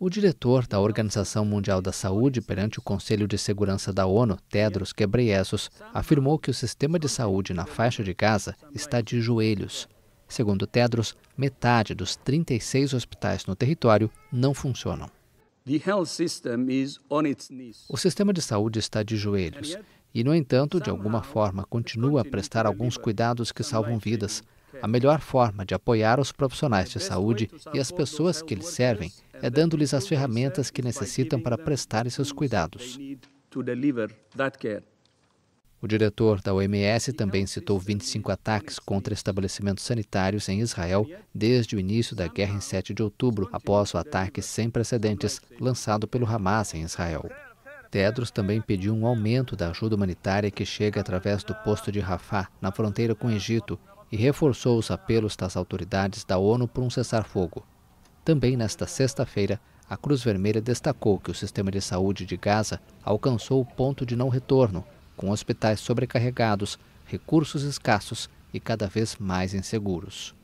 O diretor da Organização Mundial da Saúde perante o Conselho de Segurança da ONU, Tedros Ghebreyesus, afirmou que o sistema de saúde na faixa de Gaza está de joelhos. Segundo Tedros, metade dos 36 hospitais no território não funcionam. O sistema de saúde está de joelhos e, no entanto, de alguma forma, continua a prestar alguns cuidados que salvam vidas. A melhor forma de apoiar os profissionais de saúde e as pessoas que eles servem é dando-lhes as ferramentas que necessitam para prestar seus cuidados. O diretor da OMS também citou 25 ataques contra estabelecimentos sanitários em Israel desde o início da guerra em 7 de outubro, após o ataque sem precedentes lançado pelo Hamas em Israel. Tedros também pediu um aumento da ajuda humanitária que chega através do posto de Rafah, na fronteira com o Egito, e reforçou os apelos das autoridades da ONU por um cessar-fogo. Também nesta sexta-feira, a Cruz Vermelha destacou que o sistema de saúde de Gaza alcançou o ponto de não retorno, com hospitais sobrecarregados, recursos escassos e cada vez mais inseguros.